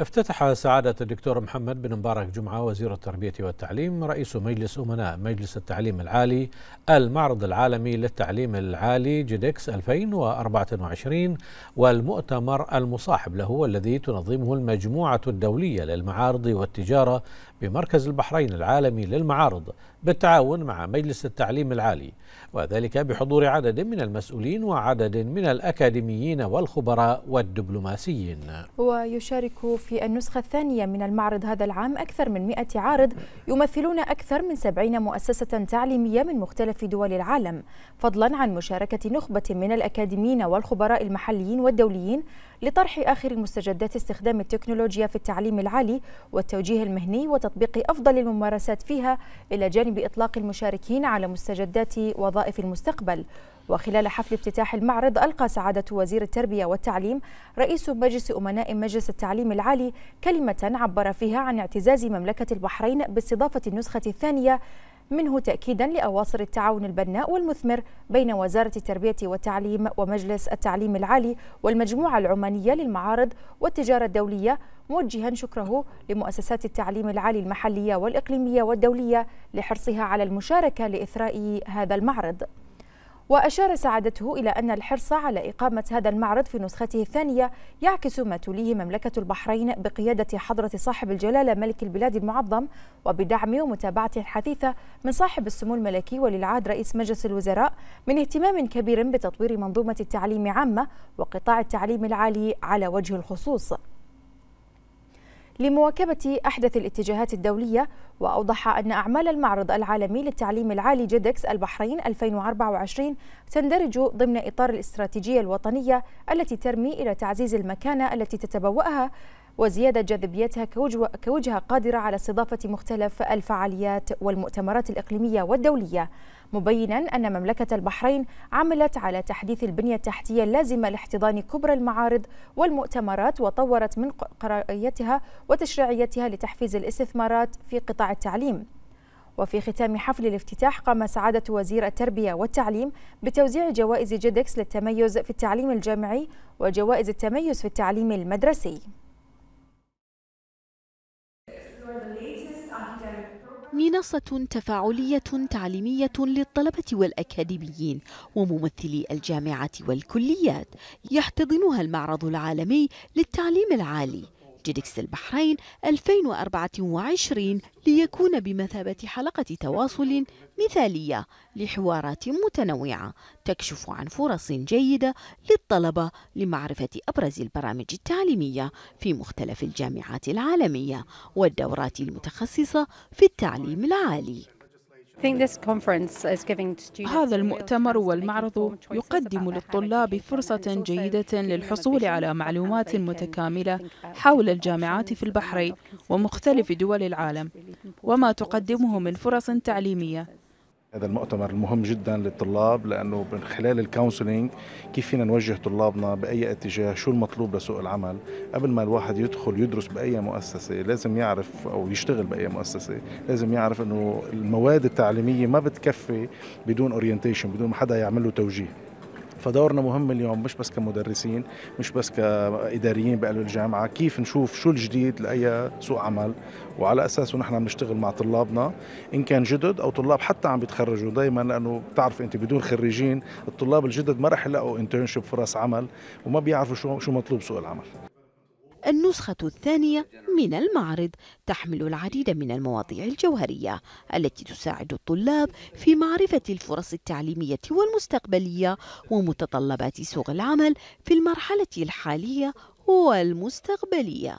افتتح سعادة الدكتور محمد بن مبارك جمعة وزير التربية والتعليم رئيس مجلس أمناء مجلس التعليم العالي المعرض العالمي للتعليم العالي جيدكس 2024 والمؤتمر المصاحب له الذي تنظمه المجموعة الدولية للمعارض والتجارة بمركز البحرين العالمي للمعارض بالتعاون مع مجلس التعليم العالي وذلك بحضور عدد من المسؤولين وعدد من الأكاديميين والخبراء والدبلوماسيين ويشارك في في النسخة الثانية من المعرض هذا العام أكثر من 100 عارض يمثلون أكثر من 70 مؤسسة تعليمية من مختلف دول العالم فضلا عن مشاركة نخبة من الأكاديميين والخبراء المحليين والدوليين لطرح آخر مستجدات استخدام التكنولوجيا في التعليم العالي والتوجيه المهني وتطبيق أفضل الممارسات فيها إلى جانب إطلاق المشاركين على مستجدات وظائف المستقبل وخلال حفل افتتاح المعرض ألقى سعادة وزير التربية والتعليم رئيس مجلس أمناء مجلس التعليم العالي كلمة عبر فيها عن اعتزاز مملكة البحرين باستضافة النسخة الثانية منه تأكيدا لأواصر التعاون البناء والمثمر بين وزارة التربية والتعليم ومجلس التعليم العالي والمجموعة العمانية للمعارض والتجارة الدولية موجها شكره لمؤسسات التعليم العالي المحلية والإقليمية والدولية لحرصها على المشاركة لإثراء هذا المعرض وأشار سعادته إلى أن الحرص على إقامة هذا المعرض في نسخته الثانية يعكس ما توليه مملكة البحرين بقيادة حضرة صاحب الجلالة ملك البلاد المعظم وبدعم ومتابعة حثيثة من صاحب السمو الملكي وللعهد رئيس مجلس الوزراء من اهتمام كبير بتطوير منظومة التعليم عامة وقطاع التعليم العالي على وجه الخصوص لمواكبة أحدث الاتجاهات الدولية وأوضح أن أعمال المعرض العالمي للتعليم العالي جيدكس البحرين 2024 تندرج ضمن إطار الاستراتيجية الوطنية التي ترمي إلى تعزيز المكانة التي تتبوأها وزيادة جاذبيتها كوجهة قادرة على استضافة مختلف الفعاليات والمؤتمرات الإقليمية والدولية مبينا أن مملكة البحرين عملت على تحديث البنية التحتية اللازمة لاحتضان كبرى المعارض والمؤتمرات وطورت من قرايتها وتشريعيتها لتحفيز الاستثمارات في قطاع التعليم وفي ختام حفل الافتتاح قام سعادة وزير التربية والتعليم بتوزيع جوائز جيدكس للتميز في التعليم الجامعي وجوائز التميز في التعليم المدرسي منصة تفاعلية تعليمية للطلبة والأكاديميين وممثلي الجامعات والكليات يحتضنها المعرض العالمي للتعليم العالي جيدكس البحرين 2024 ليكون بمثابة حلقة تواصل مثالية لحوارات متنوعة تكشف عن فرص جيدة للطلبة لمعرفة أبرز البرامج التعليمية في مختلف الجامعات العالمية والدورات المتخصصة في التعليم العالي هذا المؤتمر والمعرض يقدم للطلاب فرصة جيدة للحصول على معلومات متكاملة حول الجامعات في البحرين ومختلف دول العالم وما تقدمه من فرص تعليمية هذا المؤتمر المهم جدا للطلاب لانه من خلال الكونسلنج كيف فينا نوجه طلابنا باي اتجاه شو المطلوب لسوق العمل قبل ما الواحد يدخل يدرس باي مؤسسه لازم يعرف او يشتغل باي مؤسسه لازم يعرف انه المواد التعليميه ما بتكفي بدون اورينتيشن بدون ما حدا يعمل له توجيه فدورنا مهم اليوم مش بس كمدرسين مش بس كاداريين بقلب الجامعه كيف نشوف شو الجديد لاي سوق عمل وعلى اساسه نحن عم نشتغل مع طلابنا ان كان جدد او طلاب حتى عم بيتخرجوا دائما لانه بتعرف انت بدون خريجين الطلاب الجدد ما رح يلاقوا انترنشيب فرص عمل وما بيعرفوا شو شو مطلوب سوق العمل النسخة الثانية من المعرض تحمل العديد من المواضيع الجوهرية التي تساعد الطلاب في معرفة الفرص التعليمية والمستقبلية ومتطلبات سوق العمل في المرحلة الحالية والمستقبلية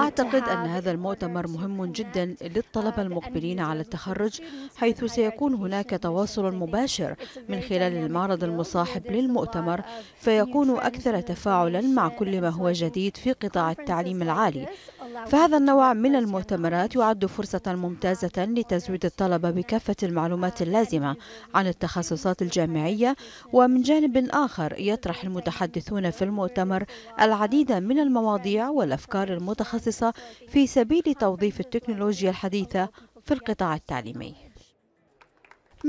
أعتقد أن هذا المؤتمر مهم جدا للطلبة uh, المقبلين على التخرج حيث سيكون هناك تواصل مباشر من خلال المعرض المصاحب للمؤتمر فيكون أكثر تفاعلا مع كل ما هو جديد في قطاع التعليم العالي فهذا النوع من المؤتمرات يعد فرصة ممتازة لتزويد الطلبة بكافة المعلومات اللازمة عن التخصصات الجامعية ومن جانب آخر يطرح المتحدثون في المؤتمر العديد من المواضيع والأفكار المتخصصة في سبيل توظيف التكنولوجيا الحديثة في القطاع التعليمي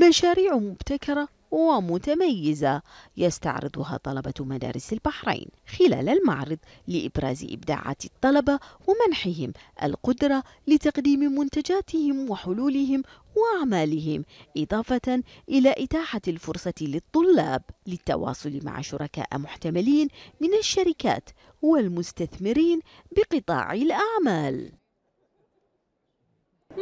مشاريع مبتكرة ومتميزة يستعرضها طلبة مدارس البحرين خلال المعرض لإبراز إبداعات الطلبة ومنحهم القدرة لتقديم منتجاتهم وحلولهم وأعمالهم إضافة إلى إتاحة الفرصة للطلاب للتواصل مع شركاء محتملين من الشركات والمستثمرين بقطاع الأعمال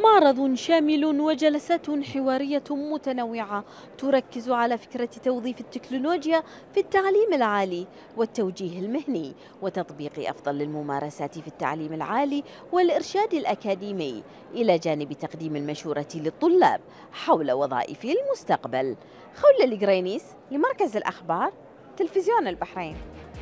معرض شامل وجلسات حوارية متنوعة تركز على فكرة توظيف التكنولوجيا في التعليم العالي والتوجيه المهني وتطبيق أفضل الممارسات في التعليم العالي والإرشاد الأكاديمي إلى جانب تقديم المشورة للطلاب حول وظائف المستقبل خولة القرينيس لمركز الأخبار تلفزيون البحرين